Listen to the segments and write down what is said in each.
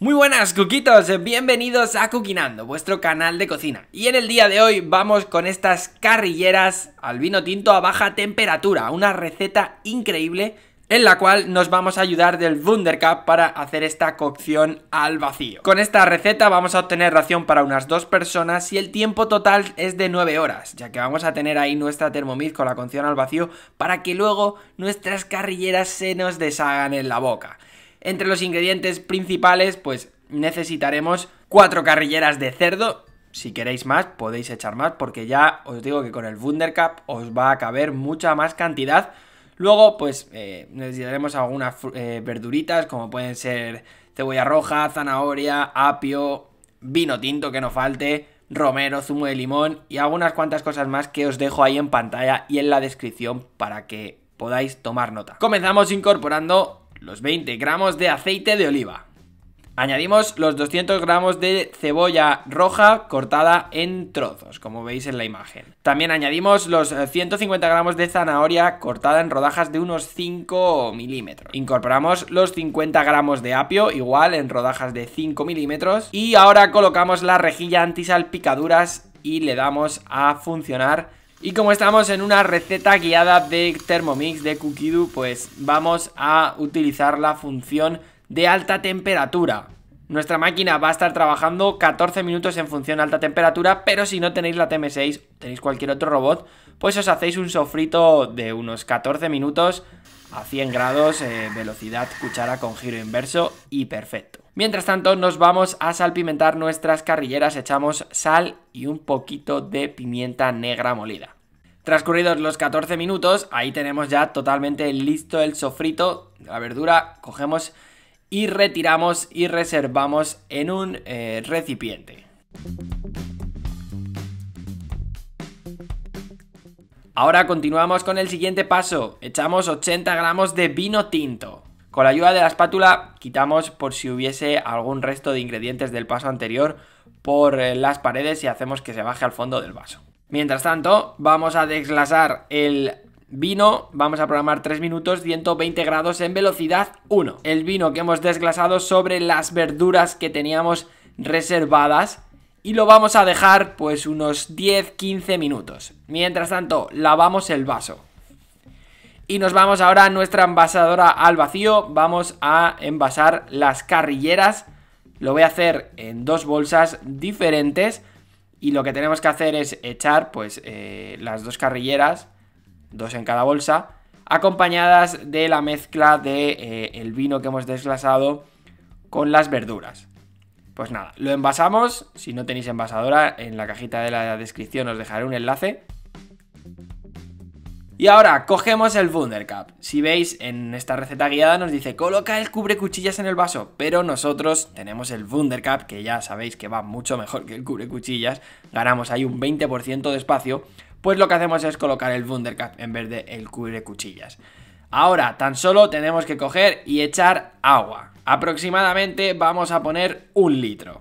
Muy buenas cuquitos, bienvenidos a Cuquinando, vuestro canal de cocina. Y en el día de hoy vamos con estas carrilleras al vino tinto a baja temperatura, una receta increíble en la cual nos vamos a ayudar del Wundercup para hacer esta cocción al vacío. Con esta receta vamos a obtener ración para unas dos personas y el tiempo total es de 9 horas, ya que vamos a tener ahí nuestra Thermomix con la cocción al vacío para que luego nuestras carrilleras se nos deshagan en la boca. Entre los ingredientes principales, pues necesitaremos cuatro carrilleras de cerdo. Si queréis más, podéis echar más, porque ya os digo que con el Wundercup os va a caber mucha más cantidad. Luego, pues eh, necesitaremos algunas eh, verduritas, como pueden ser cebolla roja, zanahoria, apio, vino tinto que no falte, romero, zumo de limón y algunas cuantas cosas más que os dejo ahí en pantalla y en la descripción para que podáis tomar nota. Comenzamos incorporando los 20 gramos de aceite de oliva. Añadimos los 200 gramos de cebolla roja cortada en trozos, como veis en la imagen. También añadimos los 150 eh, gramos de zanahoria cortada en rodajas de unos 5 milímetros. Incorporamos los 50 gramos de apio, igual en rodajas de 5 milímetros. Y ahora colocamos la rejilla antisalpicaduras y le damos a funcionar y como estamos en una receta guiada de Thermomix de Kukidu, pues vamos a utilizar la función de alta temperatura. Nuestra máquina va a estar trabajando 14 minutos en función alta temperatura, pero si no tenéis la TM6, tenéis cualquier otro robot, pues os hacéis un sofrito de unos 14 minutos a 100 grados, eh, velocidad cuchara con giro inverso y perfecto. Mientras tanto, nos vamos a salpimentar nuestras carrilleras, echamos sal y un poquito de pimienta negra molida. Transcurridos los 14 minutos, ahí tenemos ya totalmente listo el sofrito, la verdura, cogemos y retiramos y reservamos en un eh, recipiente. Ahora continuamos con el siguiente paso, echamos 80 gramos de vino tinto. Con la ayuda de la espátula quitamos por si hubiese algún resto de ingredientes del paso anterior por eh, las paredes y hacemos que se baje al fondo del vaso. Mientras tanto, vamos a desglasar el vino, vamos a programar 3 minutos, 120 grados en velocidad 1. El vino que hemos desglasado sobre las verduras que teníamos reservadas y lo vamos a dejar pues unos 10-15 minutos. Mientras tanto, lavamos el vaso. Y nos vamos ahora a nuestra envasadora al vacío. Vamos a envasar las carrilleras. Lo voy a hacer en dos bolsas diferentes. Y lo que tenemos que hacer es echar pues eh, las dos carrilleras, dos en cada bolsa, acompañadas de la mezcla de eh, el vino que hemos desglasado con las verduras. Pues nada, lo envasamos. Si no tenéis envasadora, en la cajita de la descripción os dejaré un enlace. Y ahora cogemos el Wundercup. Si veis, en esta receta guiada nos dice coloca el cubre cuchillas en el vaso, pero nosotros tenemos el Wundercup, que ya sabéis que va mucho mejor que el cubre cuchillas, ganamos ahí un 20% de espacio, pues lo que hacemos es colocar el Wundercup en vez de el cubre cuchillas. Ahora, tan solo tenemos que coger y echar agua. Aproximadamente vamos a poner un litro.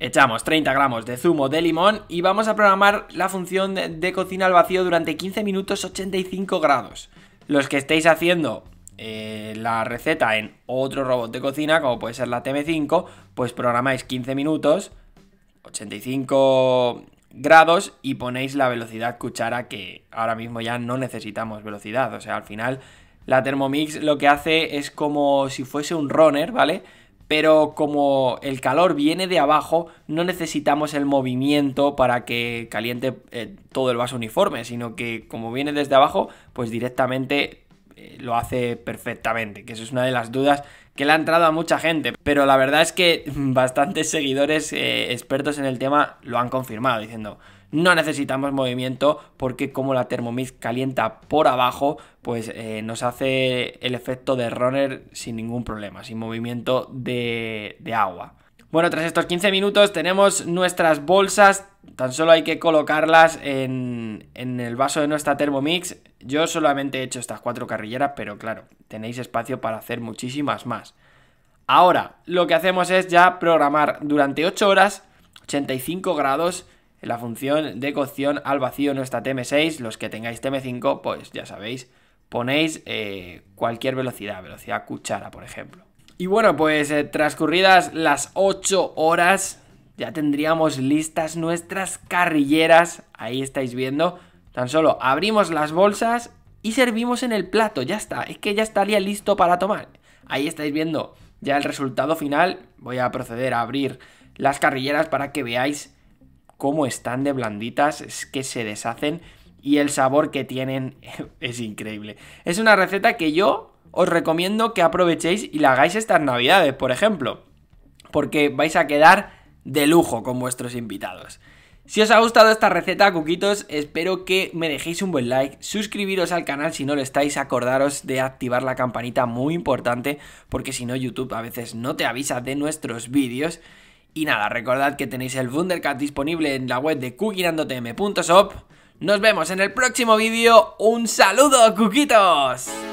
Echamos 30 gramos de zumo de limón y vamos a programar la función de cocina al vacío durante 15 minutos 85 grados. Los que estéis haciendo eh, la receta en otro robot de cocina, como puede ser la TM5, pues programáis 15 minutos, 85 grados y ponéis la velocidad cuchara que ahora mismo ya no necesitamos velocidad. O sea, al final la Thermomix lo que hace es como si fuese un runner, ¿vale? pero como el calor viene de abajo, no necesitamos el movimiento para que caliente eh, todo el vaso uniforme, sino que como viene desde abajo, pues directamente eh, lo hace perfectamente, que eso es una de las dudas que le ha entrado a mucha gente, pero la verdad es que bastantes seguidores eh, expertos en el tema lo han confirmado diciendo no necesitamos movimiento porque como la Thermomix calienta por abajo, pues eh, nos hace el efecto de runner sin ningún problema, sin movimiento de, de agua. Bueno, tras estos 15 minutos tenemos nuestras bolsas, tan solo hay que colocarlas en, el vaso de nuestra Thermomix. Yo solamente he hecho estas cuatro carrilleras, pero claro, tenéis espacio para hacer muchísimas más. Ahora, lo que hacemos es ya programar durante 8 horas, 85 grados, en la función de cocción al vacío nuestra TM6. Los que tengáis TM5, pues ya sabéis, ponéis eh, cualquier velocidad, velocidad cuchara, por ejemplo. Y bueno, pues eh, transcurridas las 8 horas, ya tendríamos listas nuestras carrilleras. Ahí estáis viendo. Tan solo abrimos las bolsas y servimos en el plato. Ya está, es que ya estaría listo para tomar. Ahí estáis viendo ya el resultado final. Voy a proceder a abrir las carrilleras para que veáis cómo están de blanditas. Es que se deshacen y el sabor que tienen es increíble. Es una receta que yo os recomiendo que aprovechéis y la hagáis estas navidades, por ejemplo, porque vais a quedar de lujo con vuestros invitados. Si os ha gustado esta receta, cuquitos, espero que me dejéis un buen like, suscribiros al canal si no lo estáis, acordaros de activar la campanita, muy importante, porque si no YouTube a veces no te avisa de nuestros vídeos. Y nada, recordad que tenéis el Wundercat disponible en la web de cuquinandotm.shop. Nos vemos en el próximo vídeo, ¡un saludo, cuquitos!